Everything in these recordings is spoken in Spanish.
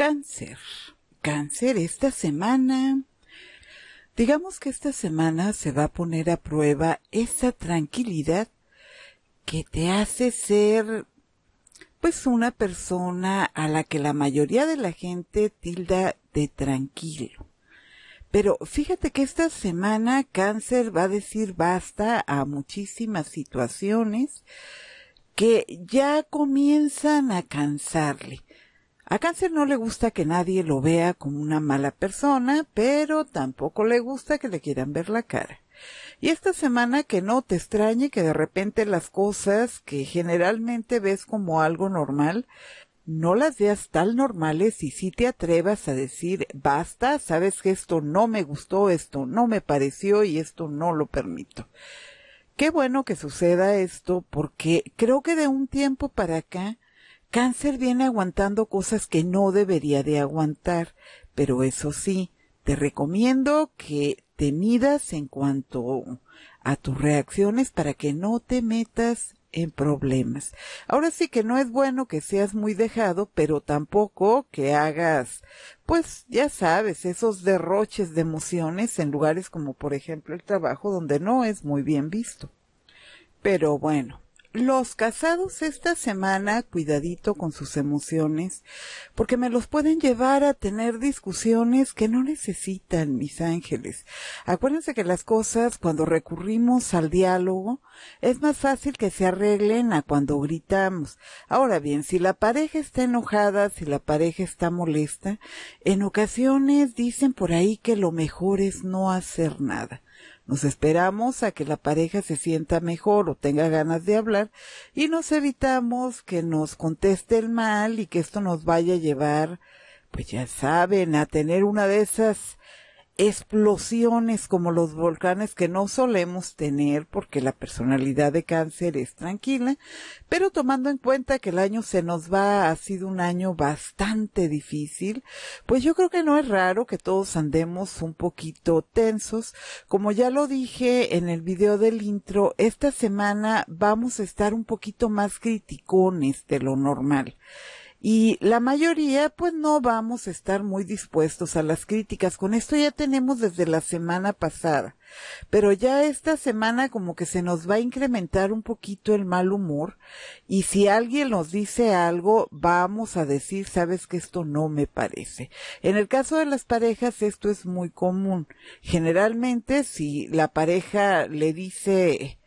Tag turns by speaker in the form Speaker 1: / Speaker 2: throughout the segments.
Speaker 1: Cáncer. Cáncer esta semana. Digamos que esta semana se va a poner a prueba esa tranquilidad que te hace ser pues una persona a la que la mayoría de la gente tilda de tranquilo. Pero fíjate que esta semana cáncer va a decir basta a muchísimas situaciones que ya comienzan a cansarle a cáncer no le gusta que nadie lo vea como una mala persona, pero tampoco le gusta que le quieran ver la cara. Y esta semana que no te extrañe que de repente las cosas que generalmente ves como algo normal, no las veas tan normales y si te atrevas a decir basta, sabes que esto no me gustó, esto no me pareció y esto no lo permito. Qué bueno que suceda esto porque creo que de un tiempo para acá Cáncer viene aguantando cosas que no debería de aguantar, pero eso sí, te recomiendo que te midas en cuanto a tus reacciones para que no te metas en problemas. Ahora sí que no es bueno que seas muy dejado, pero tampoco que hagas, pues ya sabes, esos derroches de emociones en lugares como por ejemplo el trabajo donde no es muy bien visto. Pero bueno, los casados esta semana, cuidadito con sus emociones, porque me los pueden llevar a tener discusiones que no necesitan, mis ángeles. Acuérdense que las cosas, cuando recurrimos al diálogo, es más fácil que se arreglen a cuando gritamos. Ahora bien, si la pareja está enojada, si la pareja está molesta, en ocasiones dicen por ahí que lo mejor es no hacer nada. Nos esperamos a que la pareja se sienta mejor o tenga ganas de hablar y nos evitamos que nos conteste el mal y que esto nos vaya a llevar, pues ya saben, a tener una de esas explosiones como los volcanes que no solemos tener porque la personalidad de cáncer es tranquila, pero tomando en cuenta que el año se nos va, ha sido un año bastante difícil, pues yo creo que no es raro que todos andemos un poquito tensos. Como ya lo dije en el video del intro, esta semana vamos a estar un poquito más criticones de lo normal y la mayoría pues no vamos a estar muy dispuestos a las críticas. Con esto ya tenemos desde la semana pasada, pero ya esta semana como que se nos va a incrementar un poquito el mal humor y si alguien nos dice algo vamos a decir, sabes que esto no me parece. En el caso de las parejas esto es muy común. Generalmente si la pareja le dice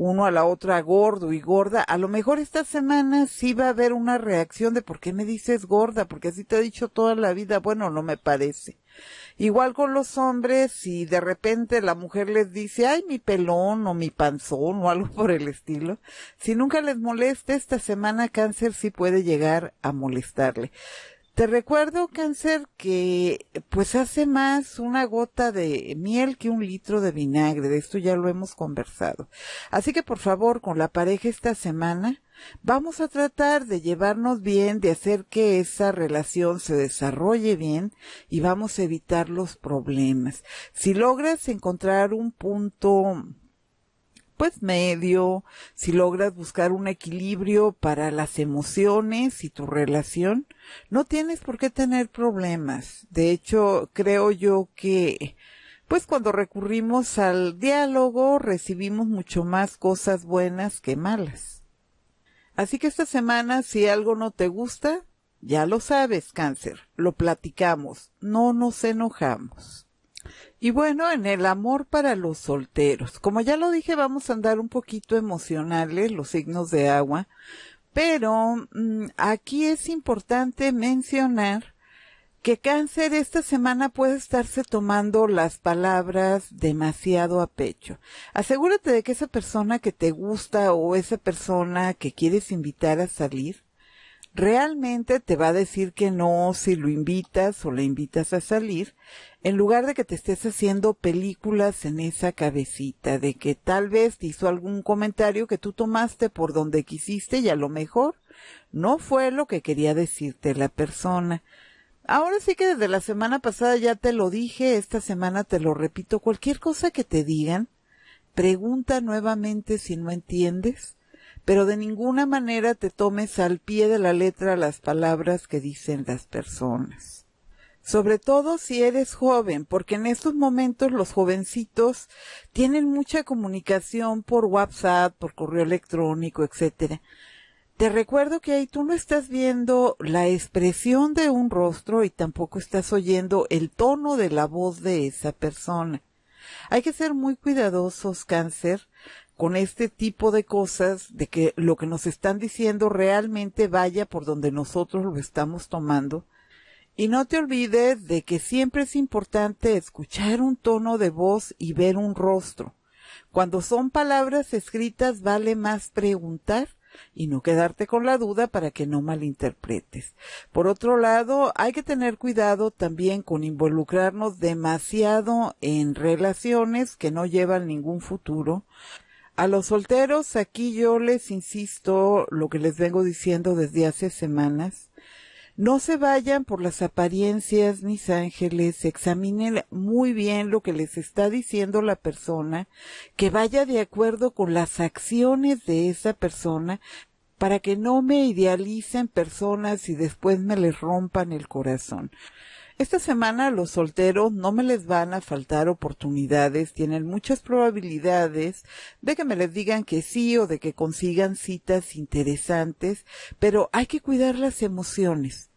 Speaker 1: uno a la otra gordo y gorda, a lo mejor esta semana sí va a haber una reacción de por qué me dices gorda, porque así te he dicho toda la vida, bueno, no me parece. Igual con los hombres, si de repente la mujer les dice, ay, mi pelón o mi panzón o algo por el estilo, si nunca les molesta esta semana cáncer sí puede llegar a molestarle. Te recuerdo, cáncer, que pues hace más una gota de miel que un litro de vinagre. De esto ya lo hemos conversado. Así que por favor, con la pareja esta semana, vamos a tratar de llevarnos bien, de hacer que esa relación se desarrolle bien y vamos a evitar los problemas. Si logras encontrar un punto pues medio, si logras buscar un equilibrio para las emociones y tu relación, no tienes por qué tener problemas. De hecho, creo yo que pues cuando recurrimos al diálogo recibimos mucho más cosas buenas que malas. Así que esta semana si algo no te gusta, ya lo sabes, cáncer, lo platicamos, no nos enojamos. Y bueno, en el amor para los solteros. Como ya lo dije, vamos a andar un poquito emocionales, los signos de agua, pero mm, aquí es importante mencionar que cáncer esta semana puede estarse tomando las palabras demasiado a pecho. Asegúrate de que esa persona que te gusta o esa persona que quieres invitar a salir realmente te va a decir que no si lo invitas o le invitas a salir, en lugar de que te estés haciendo películas en esa cabecita, de que tal vez te hizo algún comentario que tú tomaste por donde quisiste y a lo mejor no fue lo que quería decirte la persona. Ahora sí que desde la semana pasada ya te lo dije, esta semana te lo repito, cualquier cosa que te digan, pregunta nuevamente si no entiendes pero de ninguna manera te tomes al pie de la letra las palabras que dicen las personas. Sobre todo si eres joven, porque en estos momentos los jovencitos tienen mucha comunicación por WhatsApp, por correo electrónico, etc. Te recuerdo que ahí tú no estás viendo la expresión de un rostro y tampoco estás oyendo el tono de la voz de esa persona. Hay que ser muy cuidadosos, cáncer, con este tipo de cosas, de que lo que nos están diciendo realmente vaya por donde nosotros lo estamos tomando. Y no te olvides de que siempre es importante escuchar un tono de voz y ver un rostro. Cuando son palabras escritas vale más preguntar y no quedarte con la duda para que no malinterpretes. Por otro lado, hay que tener cuidado también con involucrarnos demasiado en relaciones que no llevan ningún futuro, a los solteros, aquí yo les insisto lo que les vengo diciendo desde hace semanas. No se vayan por las apariencias mis ángeles, examinen muy bien lo que les está diciendo la persona, que vaya de acuerdo con las acciones de esa persona, para que no me idealicen personas y después me les rompan el corazón. Esta semana los solteros no me les van a faltar oportunidades, tienen muchas probabilidades de que me les digan que sí o de que consigan citas interesantes, pero hay que cuidar las emociones.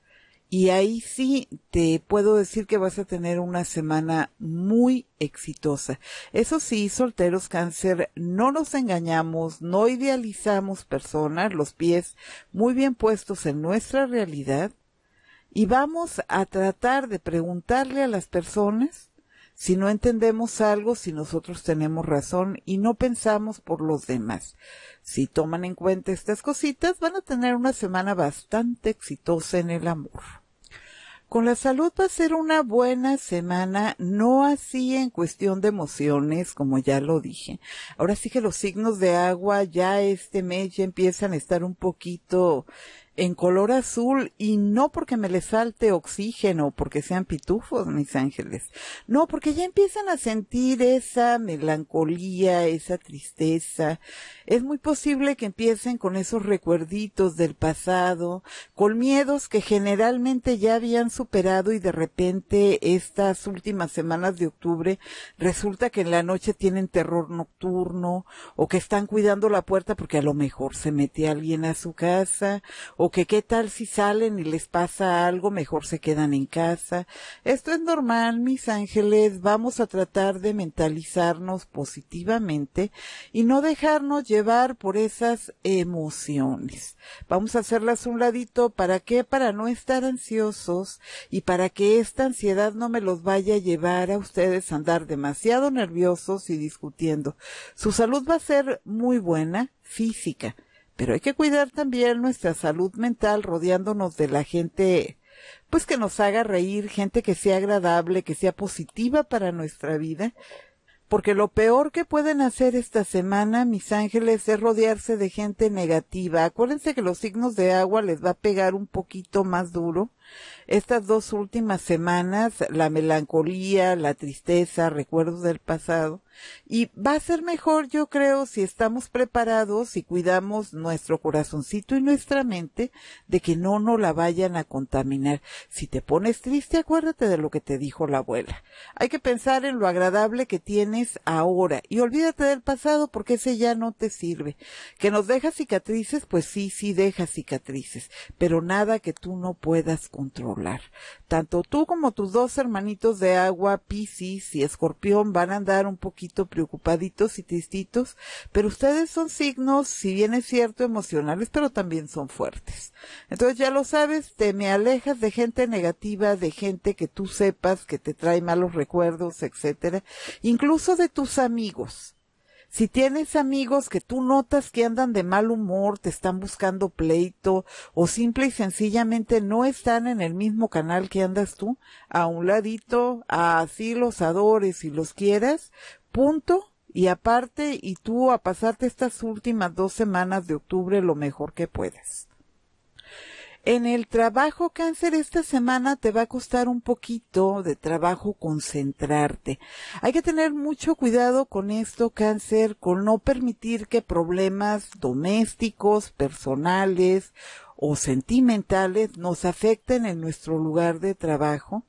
Speaker 1: Y ahí sí te puedo decir que vas a tener una semana muy exitosa. Eso sí, solteros cáncer, no nos engañamos, no idealizamos personas, los pies muy bien puestos en nuestra realidad y vamos a tratar de preguntarle a las personas si no entendemos algo, si nosotros tenemos razón y no pensamos por los demás. Si toman en cuenta estas cositas, van a tener una semana bastante exitosa en el amor. Con la salud va a ser una buena semana, no así en cuestión de emociones, como ya lo dije. Ahora sí que los signos de agua ya este mes ya empiezan a estar un poquito en color azul y no porque me les salte oxígeno, porque sean pitufos, mis ángeles. No, porque ya empiezan a sentir esa melancolía, esa tristeza. Es muy posible que empiecen con esos recuerditos del pasado, con miedos que generalmente ya habían superado y de repente estas últimas semanas de octubre resulta que en la noche tienen terror nocturno o que están cuidando la puerta porque a lo mejor se mete alguien a su casa o que qué tal si salen y les pasa algo, mejor se quedan en casa. Esto es normal, mis ángeles, vamos a tratar de mentalizarnos positivamente y no dejarnos llevar por esas emociones. Vamos a hacerlas un ladito, ¿para qué? Para no estar ansiosos y para que esta ansiedad no me los vaya a llevar a ustedes a andar demasiado nerviosos y discutiendo. Su salud va a ser muy buena física pero hay que cuidar también nuestra salud mental rodeándonos de la gente, pues que nos haga reír, gente que sea agradable, que sea positiva para nuestra vida. Porque lo peor que pueden hacer esta semana, mis ángeles, es rodearse de gente negativa. Acuérdense que los signos de agua les va a pegar un poquito más duro. Estas dos últimas semanas, la melancolía, la tristeza, recuerdos del pasado, y va a ser mejor, yo creo, si estamos preparados y cuidamos nuestro corazoncito y nuestra mente de que no nos la vayan a contaminar. Si te pones triste, acuérdate de lo que te dijo la abuela. Hay que pensar en lo agradable que tienes ahora y olvídate del pasado porque ese ya no te sirve. Que nos deja cicatrices, pues sí, sí deja cicatrices, pero nada que tú no puedas controlar. Tanto tú como tus dos hermanitos de agua, Piscis y Escorpión, van a andar un poquito preocupaditos y tristitos, pero ustedes son signos, si bien es cierto, emocionales, pero también son fuertes. Entonces ya lo sabes, te me alejas de gente negativa, de gente que tú sepas que te trae malos recuerdos, etcétera, incluso de tus amigos si tienes amigos que tú notas que andan de mal humor, te están buscando pleito o simple y sencillamente no están en el mismo canal que andas tú, a un ladito, así los adores y los quieras, punto y aparte y tú a pasarte estas últimas dos semanas de octubre lo mejor que puedas. En el trabajo cáncer esta semana te va a costar un poquito de trabajo concentrarte. Hay que tener mucho cuidado con esto cáncer, con no permitir que problemas domésticos, personales o sentimentales nos afecten en nuestro lugar de trabajo.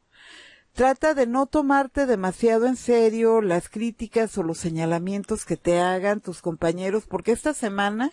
Speaker 1: Trata de no tomarte demasiado en serio las críticas o los señalamientos que te hagan tus compañeros, porque esta semana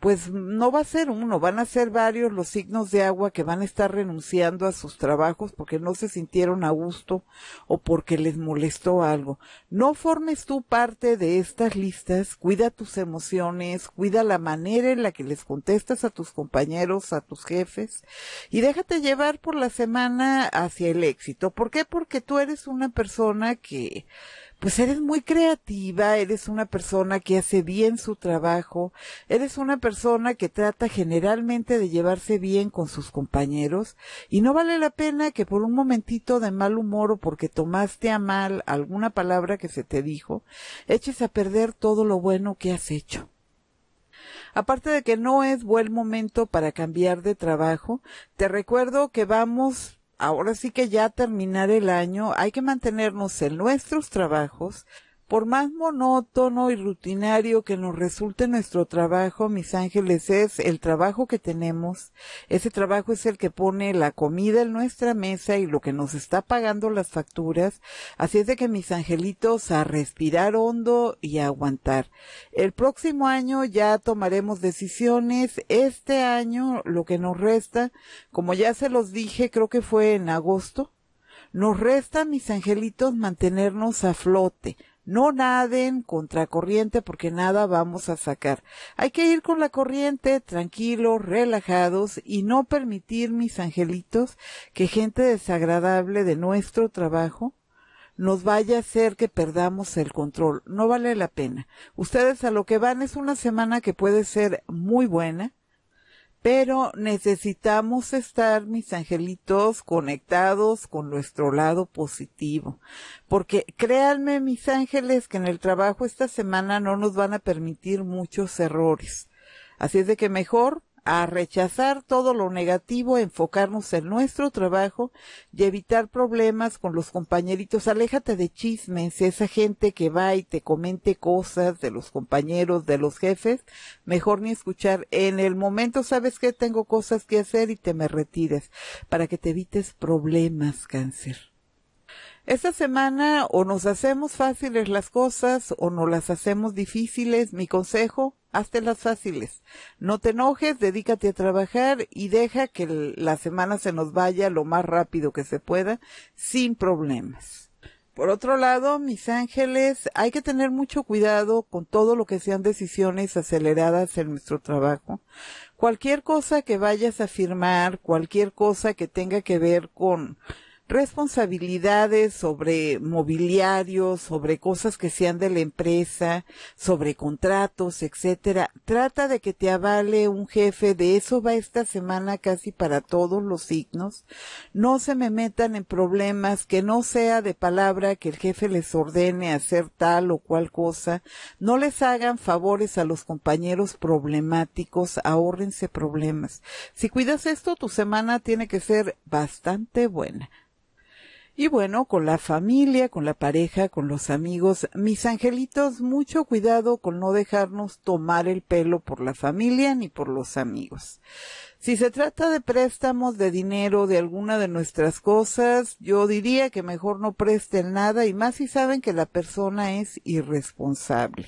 Speaker 1: pues no va a ser uno, van a ser varios los signos de agua que van a estar renunciando a sus trabajos porque no se sintieron a gusto o porque les molestó algo. No formes tú parte de estas listas, cuida tus emociones, cuida la manera en la que les contestas a tus compañeros, a tus jefes y déjate llevar por la semana hacia el éxito. ¿Por qué? Porque tú eres una persona que pues eres muy creativa, eres una persona que hace bien su trabajo, eres una persona que trata generalmente de llevarse bien con sus compañeros y no vale la pena que por un momentito de mal humor o porque tomaste a mal alguna palabra que se te dijo, eches a perder todo lo bueno que has hecho. Aparte de que no es buen momento para cambiar de trabajo, te recuerdo que vamos ahora sí que ya terminar el año, hay que mantenernos en nuestros trabajos, por más monótono y rutinario que nos resulte nuestro trabajo, mis ángeles, es el trabajo que tenemos. Ese trabajo es el que pone la comida en nuestra mesa y lo que nos está pagando las facturas. Así es de que mis angelitos a respirar hondo y a aguantar. El próximo año ya tomaremos decisiones. Este año lo que nos resta, como ya se los dije, creo que fue en agosto, nos resta, mis angelitos, mantenernos a flote, no naden contra corriente porque nada vamos a sacar. Hay que ir con la corriente, tranquilos, relajados y no permitir, mis angelitos, que gente desagradable de nuestro trabajo nos vaya a hacer que perdamos el control. No vale la pena. Ustedes a lo que van es una semana que puede ser muy buena, pero necesitamos estar, mis angelitos, conectados con nuestro lado positivo. Porque créanme, mis ángeles, que en el trabajo esta semana no nos van a permitir muchos errores. Así es de que mejor a rechazar todo lo negativo, enfocarnos en nuestro trabajo y evitar problemas con los compañeritos. Aléjate de chismes, esa gente que va y te comente cosas de los compañeros, de los jefes, mejor ni escuchar. En el momento sabes que tengo cosas que hacer y te me retires para que te evites problemas, cáncer. Esta semana o nos hacemos fáciles las cosas o nos las hacemos difíciles. Mi consejo, hazte las fáciles. No te enojes, dedícate a trabajar y deja que la semana se nos vaya lo más rápido que se pueda, sin problemas. Por otro lado, mis ángeles, hay que tener mucho cuidado con todo lo que sean decisiones aceleradas en nuestro trabajo. Cualquier cosa que vayas a firmar, cualquier cosa que tenga que ver con responsabilidades sobre mobiliario, sobre cosas que sean de la empresa, sobre contratos, etcétera. Trata de que te avale un jefe, de eso va esta semana casi para todos los signos. No se me metan en problemas que no sea de palabra que el jefe les ordene hacer tal o cual cosa. No les hagan favores a los compañeros problemáticos, ahórrense problemas. Si cuidas esto, tu semana tiene que ser bastante buena. Y bueno, con la familia, con la pareja, con los amigos, mis angelitos, mucho cuidado con no dejarnos tomar el pelo por la familia ni por los amigos. Si se trata de préstamos de dinero, de alguna de nuestras cosas, yo diría que mejor no presten nada y más si saben que la persona es irresponsable.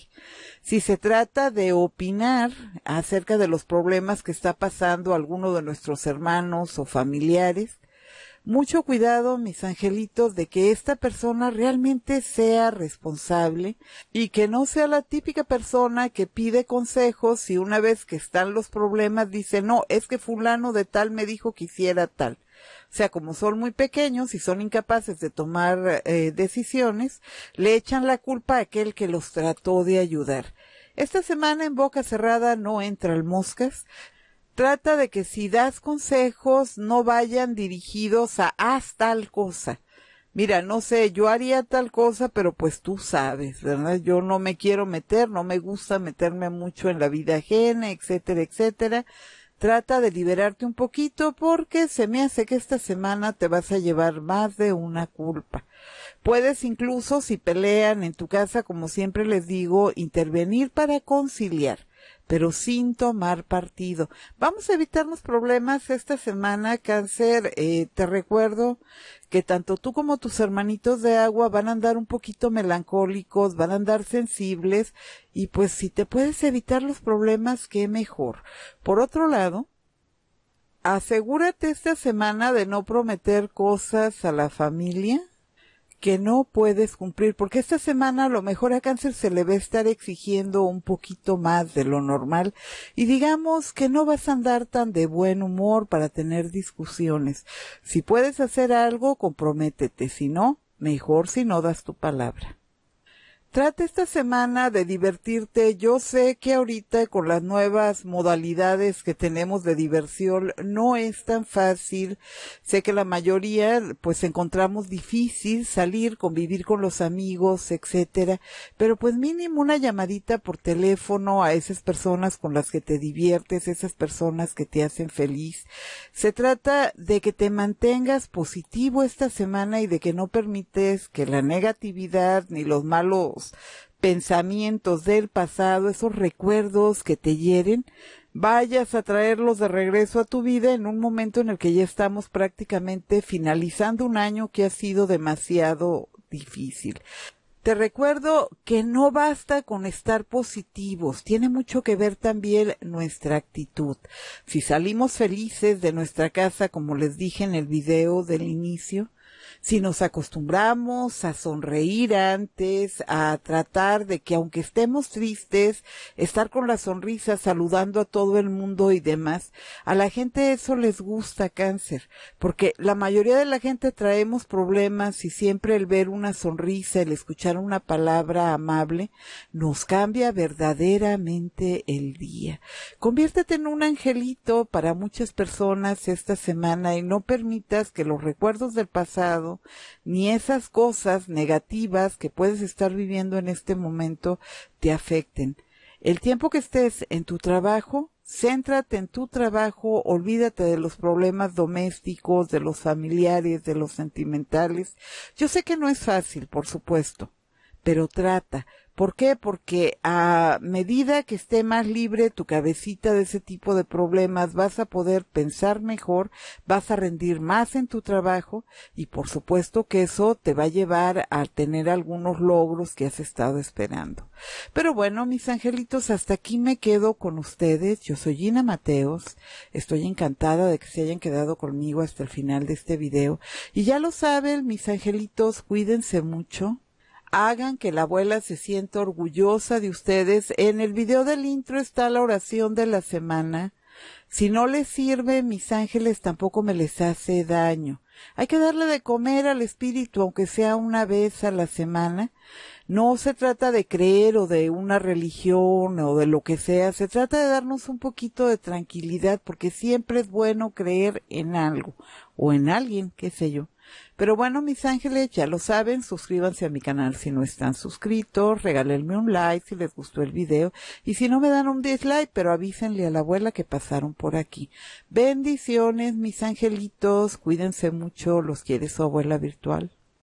Speaker 1: Si se trata de opinar acerca de los problemas que está pasando alguno de nuestros hermanos o familiares, mucho cuidado, mis angelitos, de que esta persona realmente sea responsable y que no sea la típica persona que pide consejos y una vez que están los problemas dice, no, es que fulano de tal me dijo que hiciera tal. O sea, como son muy pequeños y son incapaces de tomar eh, decisiones, le echan la culpa a aquel que los trató de ayudar. Esta semana en Boca Cerrada no entra el moscas trata de que si das consejos no vayan dirigidos a haz tal cosa. Mira, no sé, yo haría tal cosa, pero pues tú sabes, ¿verdad? Yo no me quiero meter, no me gusta meterme mucho en la vida ajena, etcétera, etcétera. Trata de liberarte un poquito porque se me hace que esta semana te vas a llevar más de una culpa. Puedes incluso, si pelean en tu casa, como siempre les digo, intervenir para conciliar pero sin tomar partido. Vamos a evitar los problemas esta semana, cáncer. Eh, te recuerdo que tanto tú como tus hermanitos de agua van a andar un poquito melancólicos, van a andar sensibles y pues si te puedes evitar los problemas, qué mejor. Por otro lado, asegúrate esta semana de no prometer cosas a la familia que no puedes cumplir, porque esta semana a lo mejor a cáncer se le va a estar exigiendo un poquito más de lo normal y digamos que no vas a andar tan de buen humor para tener discusiones. Si puedes hacer algo, comprométete, si no, mejor si no das tu palabra. Trata esta semana de divertirte. Yo sé que ahorita con las nuevas modalidades que tenemos de diversión no es tan fácil. Sé que la mayoría pues encontramos difícil salir, convivir con los amigos, etcétera, pero pues mínimo una llamadita por teléfono a esas personas con las que te diviertes, esas personas que te hacen feliz. Se trata de que te mantengas positivo esta semana y de que no permites que la negatividad ni los malos pensamientos del pasado, esos recuerdos que te hieren, vayas a traerlos de regreso a tu vida en un momento en el que ya estamos prácticamente finalizando un año que ha sido demasiado difícil. Te recuerdo que no basta con estar positivos, tiene mucho que ver también nuestra actitud. Si salimos felices de nuestra casa, como les dije en el video del inicio, si nos acostumbramos a sonreír antes, a tratar de que aunque estemos tristes, estar con la sonrisa saludando a todo el mundo y demás, a la gente eso les gusta cáncer, porque la mayoría de la gente traemos problemas y siempre el ver una sonrisa, el escuchar una palabra amable, nos cambia verdaderamente el día. Conviértete en un angelito para muchas personas esta semana y no permitas que los recuerdos del pasado ni esas cosas negativas que puedes estar viviendo en este momento te afecten. El tiempo que estés en tu trabajo, céntrate en tu trabajo, olvídate de los problemas domésticos, de los familiares, de los sentimentales. Yo sé que no es fácil, por supuesto, pero trata, ¿Por qué? Porque a medida que esté más libre tu cabecita de ese tipo de problemas, vas a poder pensar mejor, vas a rendir más en tu trabajo y por supuesto que eso te va a llevar a tener algunos logros que has estado esperando. Pero bueno, mis angelitos, hasta aquí me quedo con ustedes. Yo soy Gina Mateos. Estoy encantada de que se hayan quedado conmigo hasta el final de este video. Y ya lo saben, mis angelitos, cuídense mucho hagan que la abuela se sienta orgullosa de ustedes. En el video del intro está la oración de la semana. Si no les sirve, mis ángeles tampoco me les hace daño. Hay que darle de comer al espíritu, aunque sea una vez a la semana. No se trata de creer o de una religión o de lo que sea, se trata de darnos un poquito de tranquilidad, porque siempre es bueno creer en algo o en alguien, qué sé yo. Pero bueno, mis ángeles, ya lo saben, suscríbanse a mi canal si no están suscritos, regálenme un like si les gustó el video y si no me dan un dislike, pero avísenle a la abuela que pasaron por aquí. Bendiciones, mis angelitos, cuídense mucho, los quiere su abuela virtual.